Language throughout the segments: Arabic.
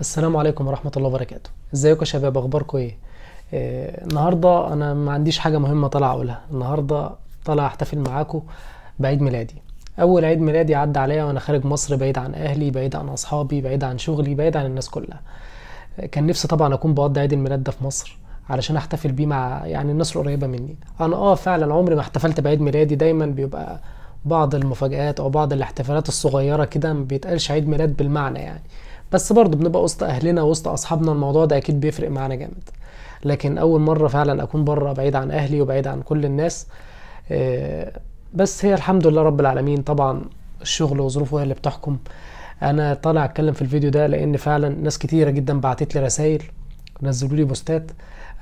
السلام عليكم ورحمة الله وبركاته ازيكم يا شباب اخباركم ايه آه النهاردة انا ما عنديش حاجة مهمة طالع اقولها النهاردة طالع احتفل معاكم بعيد ميلادي اول عيد ميلادي عدى عليا وانا خارج مصر بعيد عن اهلي بعيد عن اصحابي بعيد عن شغلي بعيد عن الناس كلها كان نفسي طبعا اكون بقضي عيد الميلاد ده في مصر علشان احتفل بيه مع يعني الناس القريبة مني انا اه فعلا عمري ما احتفلت بعيد ميلادي دايما بيبقى بعض المفاجآت او بعض الاحتفالات الصغيرة كده ما بيتقالش عيد ميلاد بالمعنى يعني بس برضه بنبقى وسط اهلنا وسط اصحابنا الموضوع ده اكيد بيفرق معانا جامد لكن اول مره فعلا اكون بره بعيد عن اهلي وبعيد عن كل الناس آه، بس هي الحمد لله رب العالمين طبعا الشغل وظروفه هي اللي بتحكم انا طالع اتكلم في الفيديو ده لان فعلا ناس كتيره جدا بعتت لي رسائل نزلوا لي بوستات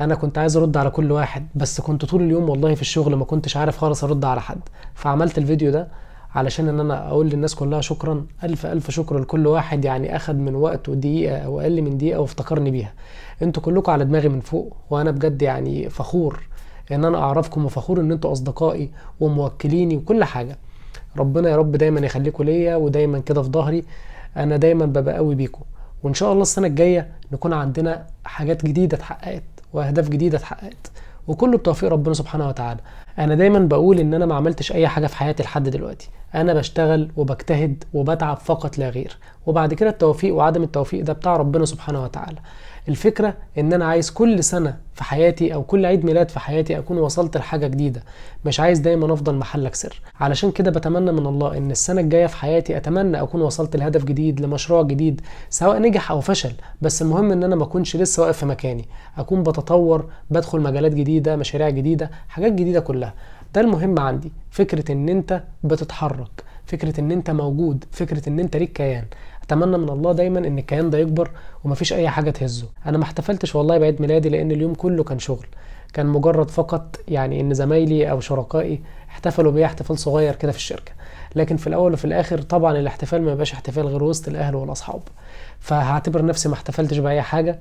انا كنت عايز ارد على كل واحد بس كنت طول اليوم والله في الشغل ما كنتش عارف خالص ارد على حد فعملت الفيديو ده علشان ان انا اقول للناس كلها شكرا الف الف شكر لكل واحد يعني اخد من وقته دقيقه او اقل من دقيقه وافتكرني بيها انتوا كلكم على دماغي من فوق وانا بجد يعني فخور ان انا اعرفكم وفخور ان انتوا اصدقائي وموكليني وكل حاجه ربنا يا رب دايما يخليكم ليا ودايما كده في ظهري انا دايما ببقى قوي بيكم وان شاء الله السنه الجايه نكون عندنا حاجات جديده اتحققت واهداف جديده اتحققت وكله بتوفيق ربنا سبحانه وتعالى انا دايما بقول ان انا ما عملتش اي حاجه في حياتي لحد دلوقتي انا بشتغل وبجتهد وبتعب فقط لا غير وبعد كده التوفيق وعدم التوفيق ده بتاع ربنا سبحانه وتعالى الفكره ان انا عايز كل سنه في حياتي او كل عيد ميلاد في حياتي اكون وصلت لحاجه جديده مش عايز دايما افضل محلك سر علشان كده بتمنى من الله ان السنه الجايه في حياتي اتمنى اكون وصلت لهدف جديد لمشروع جديد سواء نجح او فشل بس المهم ان انا ما اكونش لسه واقف في مكاني اكون بتطور بدخل مجالات جديده مشاريع جديده حاجات جديده كلها كلها ده المهم عندي فكره ان انت بتتحرك فكره ان انت موجود فكره ان انت ليك كيان اتمنى من الله دايما ان الكيان ده يكبر ومفيش اي حاجه تهزه انا ما احتفلتش والله بعيد ميلادي لان اليوم كله كان شغل كان مجرد فقط يعني ان زمايلي او شركائي احتفلوا بيه احتفال صغير كده في الشركه لكن في الاول وفي الاخر طبعا الاحتفال ما يبقاش احتفال غير وسط الاهل والاصحاب فهعتبر نفسي ما احتفلتش باي حاجه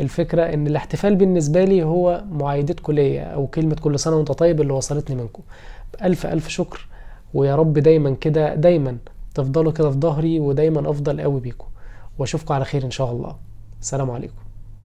الفكره ان الاحتفال بالنسبه لي هو معايدتكم ليا او كلمه كل سنه وانت طيب اللي وصلتني منكم الف الف شكر ويا رب دايما كده دايما تفضلوا كده في ظهري ودايما افضل قوي بيكم واشوفكم على خير ان شاء الله سلام عليكم